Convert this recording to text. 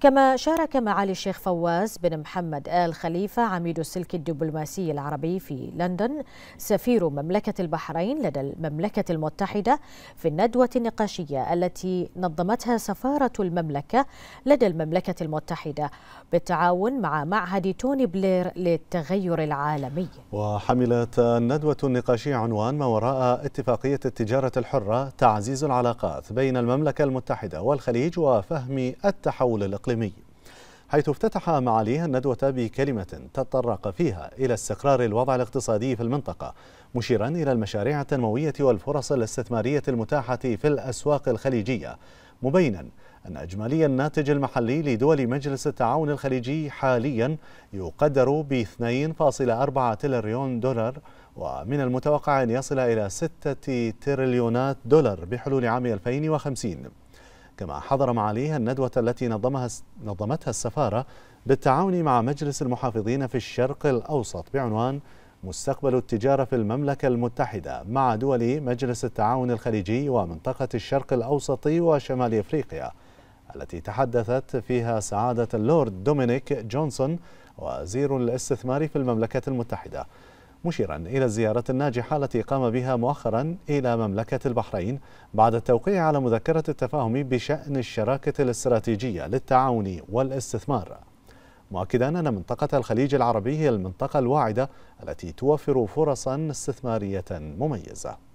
كما شارك معالي الشيخ فواز بن محمد آل خليفة عميد السلك الدبلوماسي العربي في لندن سفير مملكة البحرين لدى المملكة المتحدة في الندوة النقاشية التي نظمتها سفارة المملكة لدى المملكة المتحدة بالتعاون مع معهد توني بلير للتغير العالمي وحملت الندوة النقاشية عنوان ما وراء اتفاقية التجارة الحرة تعزيز العلاقات بين المملكة المتحدة والخليج وفهم التحول الإقليمي الإقليمي حيث افتتح معاليه الندوة بكلمة تطرق فيها إلى استقرار الوضع الاقتصادي في المنطقة مشيرا إلى المشاريع التنموية والفرص الاستثمارية المتاحة في الأسواق الخليجية مبينا أن أجمالي الناتج المحلي لدول مجلس التعاون الخليجي حاليا يقدر ب 2.4 تريليون دولار ومن المتوقع أن يصل إلى 6 تريليونات دولار بحلول عام 2050 كما حضر معاليها الندوة التي نظمها نظمتها السفارة بالتعاون مع مجلس المحافظين في الشرق الأوسط بعنوان مستقبل التجارة في المملكة المتحدة مع دول مجلس التعاون الخليجي ومنطقة الشرق الأوسط وشمال أفريقيا التي تحدثت فيها سعادة اللورد دومينيك جونسون وزير الاستثمار في المملكة المتحدة مشيرا إلى الزيارة الناجحة التي قام بها مؤخرا إلى مملكة البحرين بعد التوقيع على مذكرة التفاهم بشأن الشراكة الاستراتيجية للتعاون والاستثمار مؤكدا أن منطقة الخليج العربي هي المنطقة الواعدة التي توفر فرصا استثمارية مميزة